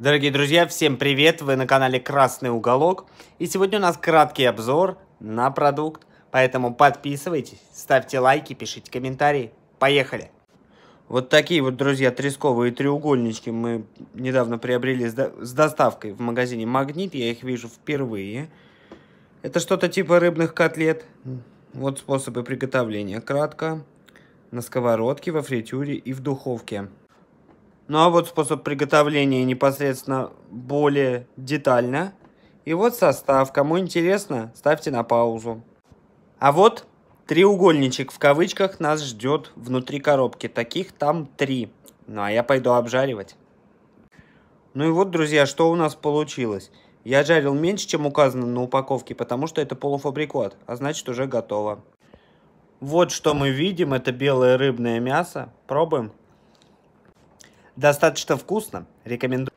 Дорогие друзья, всем привет! Вы на канале Красный Уголок. И сегодня у нас краткий обзор на продукт. Поэтому подписывайтесь, ставьте лайки, пишите комментарии. Поехали! Вот такие вот, друзья, тресковые треугольнички мы недавно приобрели с доставкой в магазине «Магнит». Я их вижу впервые. Это что-то типа рыбных котлет. Вот способы приготовления. Кратко. На сковородке, во фритюре и в духовке. Ну а вот способ приготовления непосредственно более детально. И вот состав. Кому интересно, ставьте на паузу. А вот треугольничек в кавычках нас ждет внутри коробки. Таких там три. Ну а я пойду обжаривать. Ну и вот, друзья, что у нас получилось. Я жарил меньше, чем указано на упаковке, потому что это полуфабрикат, а значит уже готово. Вот что мы видим, это белое рыбное мясо. Пробуем. Достаточно вкусно. Рекомендую.